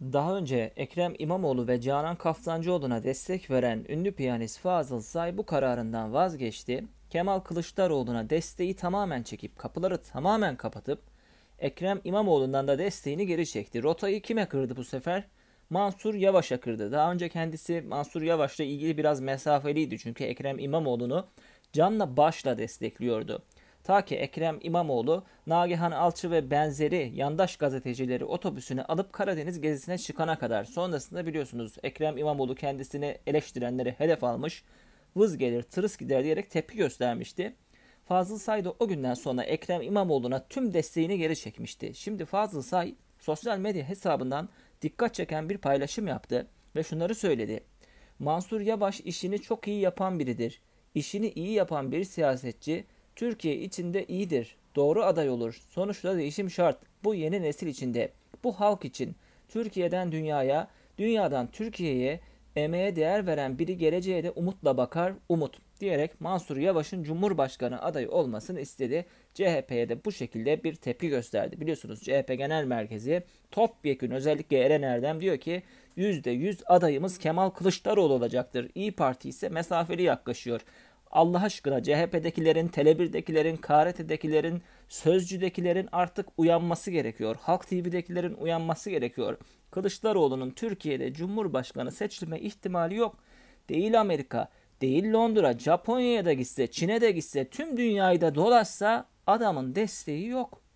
Daha önce Ekrem İmamoğlu ve Canan Kaftancıoğlu'na destek veren ünlü piyanist Fazıl Say bu kararından vazgeçti. Kemal Kılıçdaroğlu'na desteği tamamen çekip kapıları tamamen kapatıp Ekrem İmamoğlu'ndan da desteğini geri çekti. Rotayı kime kırdı bu sefer? Mansur Yavaş'a kırdı. Daha önce kendisi Mansur Yavaş'la ilgili biraz mesafeliydi çünkü Ekrem İmamoğlu'nu canla başla destekliyordu. Ta ki Ekrem İmamoğlu, Nagihan Alçı ve benzeri yandaş gazetecileri otobüsünü alıp Karadeniz gezisine çıkana kadar. Sonrasında biliyorsunuz Ekrem İmamoğlu kendisini eleştirenleri hedef almış, vız gelir tırıs gider diyerek tepki göstermişti. Fazıl Say da o günden sonra Ekrem İmamoğlu'na tüm desteğini geri çekmişti. Şimdi Fazıl Say sosyal medya hesabından dikkat çeken bir paylaşım yaptı ve şunları söyledi. Mansur Yavaş işini çok iyi yapan biridir. İşini iyi yapan bir siyasetçi Türkiye içinde iyidir. Doğru aday olur. Sonuçta değişim şart. Bu yeni nesil içinde. Bu halk için. Türkiye'den dünyaya, dünyadan Türkiye'ye emeğe değer veren biri geleceğe de umutla bakar. Umut diyerek Mansur Yavaş'ın Cumhurbaşkanı adayı olmasını istedi. CHP'ye de bu şekilde bir tepki gösterdi. Biliyorsunuz CHP Genel Merkezi topyekün özellikle Eren Erdem diyor ki %100 adayımız Kemal Kılıçdaroğlu olacaktır. İyi Parti ise mesafeli yaklaşıyor. Allah aşkına CHP'dekilerin, telebirdekilerin, 1dekilerin KRT'dekilerin, Sözcü'dekilerin artık uyanması gerekiyor. Halk TV'dekilerin uyanması gerekiyor. Kılıçdaroğlu'nun Türkiye'de Cumhurbaşkanı seçilme ihtimali yok. Değil Amerika, değil Londra, Japonya'ya da gitse, Çin'e de gitse, tüm dünyayı da dolaşsa adamın desteği yok.